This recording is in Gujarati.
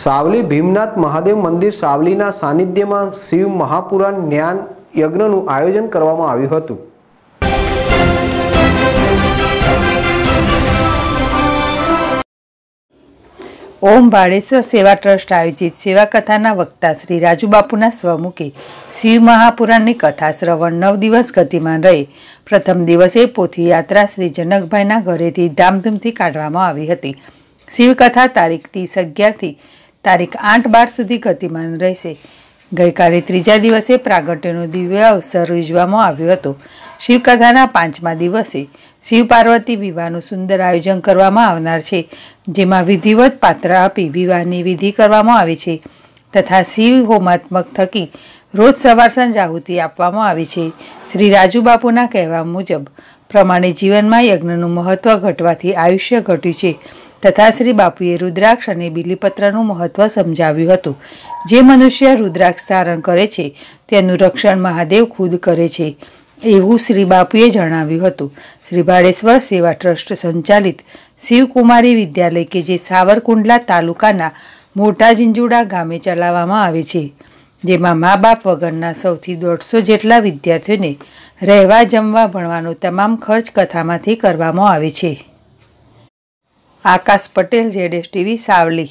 સાવલી ભીમનાથ મહાદેવ મંદિર સાવલીના સાનિધ્યમાં શિવ મહાપુરાણ જ્ઞાન યજ્ઞનું આયોજન કરવામાં આવ્યું હતું ઓમ ભાડેશ્વર સેવા ટ્રસ્ટ આયોજિત સેવા કથાના વક્તા શ્રી રાજુબાપુના સ્વમુખે શિવ મહાપુરાણની કથા શ્રવણ નવ દિવસ ગતિમાન રહે પ્રથમ દિવસે પોથી યાત્રા શ્રી જનકભાઈના ઘરેથી ધામધૂમથી કાઢવામાં આવી હતી શિવકથા તારીખથી ત્રીસ અગિયારથી તારીખ આઠ બાર સુધી ગતિમાન રહેશે ગઈકાલે ત્રીજા દિવસે પ્રાગટ્યનો દિવ્ય અવસર ઉજવવામાં આવ્યો હતો શિવકથાના પાંચમા દિવસે શિવ પાર્વતી વિવાહનું સુંદર આયોજન કરવામાં આવનાર છે જેમાં વિધિવત પાત્ર આપી વિવાહની વિધિ કરવામાં આવે છે તથા શિવ હોમાત્મક થકી રોજ સવાર સાંજ આહુતિ આપવામાં આવી છે શ્રી રાજુબાપુના કહેવા મુજબ પ્રમાણે જીવનમાં યજ્ઞનું મહત્ત્વ ઘટવાથી આયુષ્ય ઘટ્યું છે તથા શ્રી બાપુએ રુદ્રાક્ષ અને બિલીપત્રનું મહત્વ સમજાવ્યું હતું જે મનુષ્ય રુદ્રાક્ષ ધારણ કરે છે તેનું રક્ષણ મહાદેવ ખુદ કરે છે એવું શ્રી બાપુએ જણાવ્યું હતું શ્રી ભાડેશ્વર સેવા ટ્રસ્ટ સંચાલિત શિવકુમારી વિદ્યાલય કે જે સાવરકુંડલા તાલુકાના મોટા જિંજુડા ગામે ચલાવવામાં આવે છે જેમાં મા બાપ વગરના સૌથી દોઢસો જેટલા વિદ્યાર્થીઓને રહેવા જમવા ભણવાનો તમામ ખર્ચ કથામાંથી કરવામાં આવે છે આકાશ પટેલ જેડેશ ટીવી સાવલી